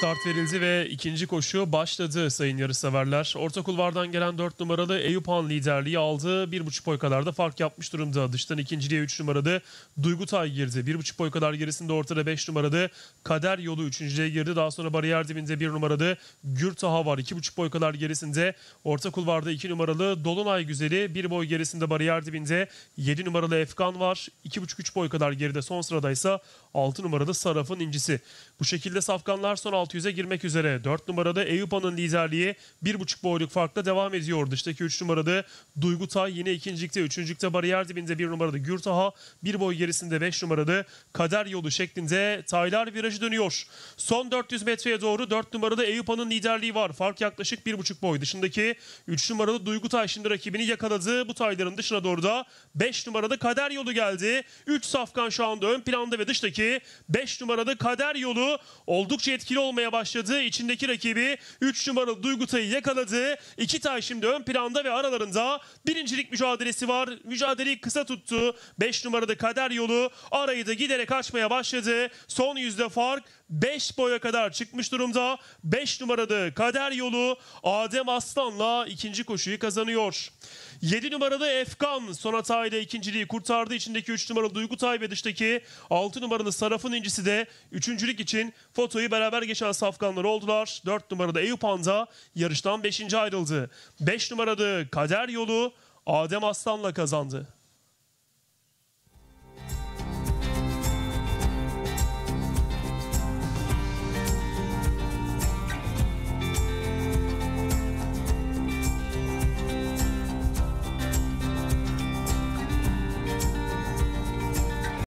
start verildi ve ikinci koşu başladı sayın yarışseverler. Orta kulvardan gelen 4 numaralı Eyüphan liderliği aldı. 1,5 boy kadar da fark yapmış durumda. Dıştan ikinciliğe 3 numaralı Duygutay girdi. 1,5 boy kadar gerisinde ortada 5 numaralı Kader Yolu üçüncüye girdi. Daha sonra bariyer dibinde 1 numaralı Gürtaha var. 2,5 boy kadar gerisinde orta kulvarda 2 numaralı Dolunay Güzeli. 1 boy gerisinde bariyer dibinde 7 numaralı Efkan var. 2,5-3 boy kadar geride son sıradaysa 6 numaralı Saraf'ın incisi. Bu şekilde safkanlar son 6 600'e girmek üzere. 4 numarada Eyüpa'nın liderliği 1,5 boyluk farkla devam ediyor. Dıştaki 3 numarada Duygu yine ikincilikte. Üçüncülükte bariyer dibinde 1 numarada Gürtaha. bir boy gerisinde 5 numarada Kader Yolu şeklinde Taylar virajı dönüyor. Son 400 metreye doğru 4 numarada Eyüpa'nın liderliği var. Fark yaklaşık 1,5 boy. Dışındaki 3 numarada Duygu şimdi rakibini yakaladı. Bu Tayların dışına doğru da 5 numarada Kader Yolu geldi. 3 Safkan şu anda ön planda ve dıştaki 5 numarada Kader Yolu oldukça etkili olmaya almaya başladı. İçindeki rakibi 3 numaralı Duygutay'ı yakaladı. İki tay şimdi ön planda ve aralarında birincilik mücadelesi var. Mücadeleyi kısa tuttu. 5 numarada kader yolu arayı da giderek açmaya başladı. Son yüzde fark 5 boya kadar çıkmış durumda. 5 numaralı kader yolu Adem Aslan'la ikinci koşuyu kazanıyor. 7 numaralı Efkan son hatayla ikinciliği kurtardı. İçindeki 3 numaralı Duygutay ve dıştaki 6 numaralı Saraf'ın incisi de üçüncülük için fotoyu beraber geçen numara safkanlar oldular. 4 numarada Eyüp Anda yarıştan 5. ayrıldı. 5 numarada Kader Yolu Adem Aslan'la kazandı.